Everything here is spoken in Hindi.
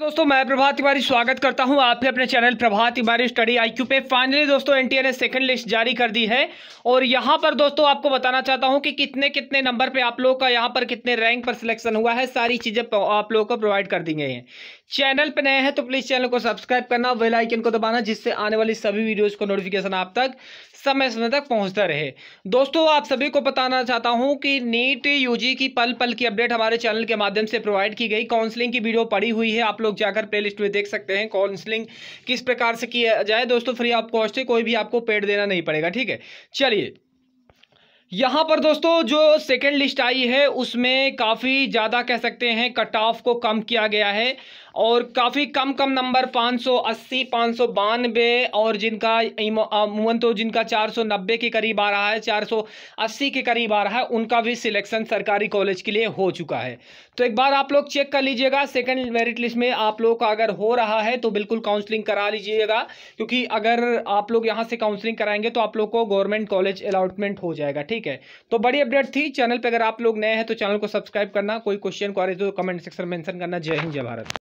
दोस्तों मैं प्रभात तिवारी स्वागत करता हूं आपके अपने channel Prabhat Tiwari study IQ पे फाइनली दोस्तों एनटीए ने सेकंड लिस्ट जारी कर दी है और यहां पर दोस्तों आपको बताना चाहता हूं कि कितने कितने नंबर पे आप लोगों का यहां पर कितने रैंक पर सिलेक्शन हुआ है सारी चीज़ें आप लोगों को प्रोवाइड कर दी गई हैं चैनल पर नए हैं तो प्लीज़ चैनल को सब्सक्राइब करना और आइकन को दबाना जिससे आने वाली सभी वीडियोस को नोटिफिकेशन आप तक समय समय तक पहुंचता रहे दोस्तों आप सभी को बताना चाहता हूं कि नीट यूजी की पल पल की अपडेट हमारे चैनल के माध्यम से प्रोवाइड की गई काउंसलिंग की वीडियो पड़ी हुई है आप लोग जाकर प्ले में देख सकते हैं काउंसलिंग किस प्रकार से किया जाए दोस्तों फ्री ऑफ कॉस्ट है कोई भी आपको पेड देना नहीं पड़ेगा ठीक है चलिए यहाँ पर दोस्तों जो सेकेंड लिस्ट आई है उसमें काफ़ी ज़्यादा कह सकते हैं कट ऑफ को कम किया गया है और काफ़ी कम कम नंबर 580, 592 और जिनका अमूमन तो जिनका 490 के करीब आ रहा है 480 के करीब आ रहा है उनका भी सिलेक्शन सरकारी कॉलेज के लिए हो चुका है तो एक बार आप लोग चेक कर लीजिएगा सेकंड मेरिट लिस्ट में आप लोग का अगर हो रहा है तो बिल्कुल काउंसलिंग करा लीजिएगा क्योंकि अगर आप लोग यहाँ से काउंसलिंग कराएंगे तो आप लोग को गवर्नमेंट कॉलेज अलाउटमेंट हो जाएगा ठीक है तो बड़ी अपडेट थी चैनल पर अगर आप लोग नए हैं तो चैनल को सब्सक्राइब करना कोई क्वेश्चन क्वारी तो कमेंट सेक्शन मेंशन करना जय हिंद जय भारत